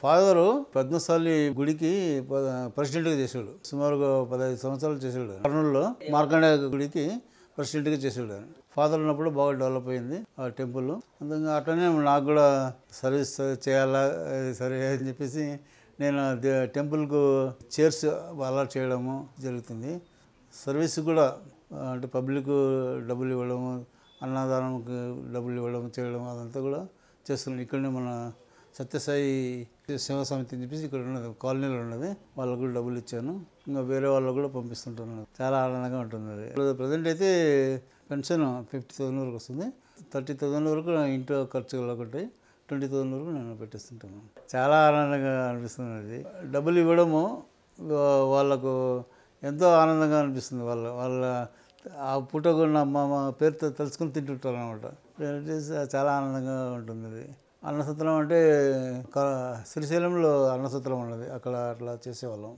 father Padmashali గుడికి గా చేశాడు సుమారుగా పదహైదు సంవత్సరాలు చేసేవాడు కర్నూలులో మార్కండే గుడికి ప్రెసిడెంట్గా ఆయన ఫాదర్ ఉన్నప్పుడు బాగా డెవలప్ అయింది ఆ టెంపుల్ అందుకే అట్లనే నాకు కూడా సర్వీస్ చేయాలా సరే అని చెప్పేసి నేను టెంపుల్కు చైర్స్ అలర్ట్ చేయడము జరుగుతుంది సర్వీస్ కూడా అంటే పబ్లిక్ డబ్బులు ఇవ్వడము అన్నదానంకి డబ్బులు ఇవ్వడం చేయడం అదంతా కూడా చేస్తున్నాం ఇక్కడనే మన సత్యసాయి సేవా సమితి అని చెప్పేసి ఇక్కడ ఉన్నది కాలనీలో ఉన్నది వాళ్ళకు కూడా డబ్బులు ఇచ్చాను ఇంకా వేరే వాళ్ళకు కూడా పంపిస్తుంటున్నాను చాలా ఆనందంగా ఉంటుంది ప్రజెంట్ అయితే పెన్షన్ ఫిఫ్టీ థౌసండ్ వరకు వస్తుంది థర్టీ థౌసండ్ వరకు ఇంట్లో ఖర్చులు ఒకటి ట్వంటీ థౌసండ్ వరకు నేను పెట్టేస్తుంటాను చాలా ఆనందంగా అనిపిస్తుంది అది డబ్బులు ఇవ్వడము వాళ్ళకు ఎంతో ఆనందంగా అనిపిస్తుంది వాళ్ళ వాళ్ళ ఆ పూట కూడా మా పేరుతో తలుచుకొని తింటుంటారు అనమాట చాలా ఆనందంగా ఉంటుంది అన్నసత్రం అంటే క శ్రీశైలంలో అన్నసత్రం ఉన్నది అక్కడ అట్లా చేసేవాళ్ళం